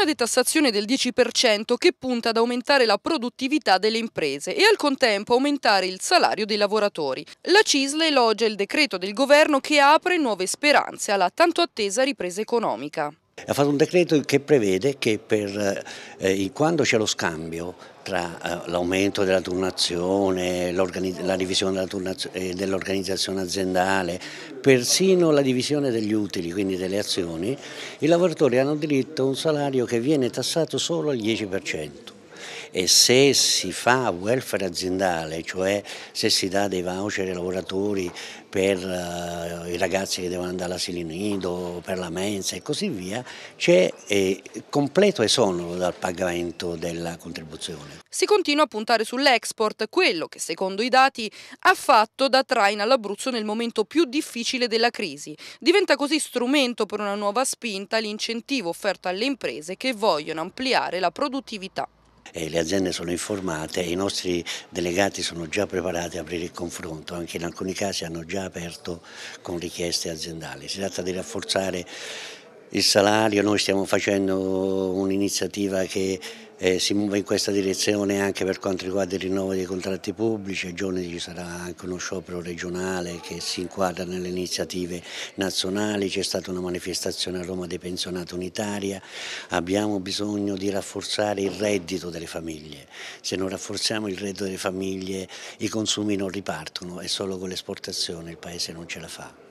una detassazione del 10% che punta ad aumentare la produttività delle imprese e al contempo aumentare il salario dei lavoratori. La CISL elogia il decreto del governo che apre nuove speranze alla tanto attesa ripresa economica. Ha fatto un decreto che prevede che per, eh, quando c'è lo scambio tra eh, l'aumento della turnazione, la divisione eh, dell'organizzazione dell aziendale, persino la divisione degli utili, quindi delle azioni, i lavoratori hanno diritto a un salario che viene tassato solo al 10% e se si fa welfare aziendale, cioè se si dà dei voucher ai lavoratori per uh, i ragazzi che devono andare all'asilo nido, per la mensa e così via, c'è eh, completo esonero dal pagamento della contribuzione. Si continua a puntare sull'export, quello che secondo i dati ha fatto da traina all'Abruzzo nel momento più difficile della crisi. Diventa così strumento per una nuova spinta l'incentivo offerto alle imprese che vogliono ampliare la produttività e le aziende sono informate e i nostri delegati sono già preparati a aprire il confronto, anche in alcuni casi hanno già aperto con richieste aziendali. Si tratta di rafforzare il salario, noi stiamo facendo un'iniziativa che eh, si muove in questa direzione anche per quanto riguarda il rinnovo dei contratti pubblici, a giorni ci sarà anche uno sciopero regionale che si inquadra nelle iniziative nazionali, c'è stata una manifestazione a Roma dei pensionati unitaria, abbiamo bisogno di rafforzare il reddito delle famiglie, se non rafforziamo il reddito delle famiglie i consumi non ripartono e solo con l'esportazione il Paese non ce la fa.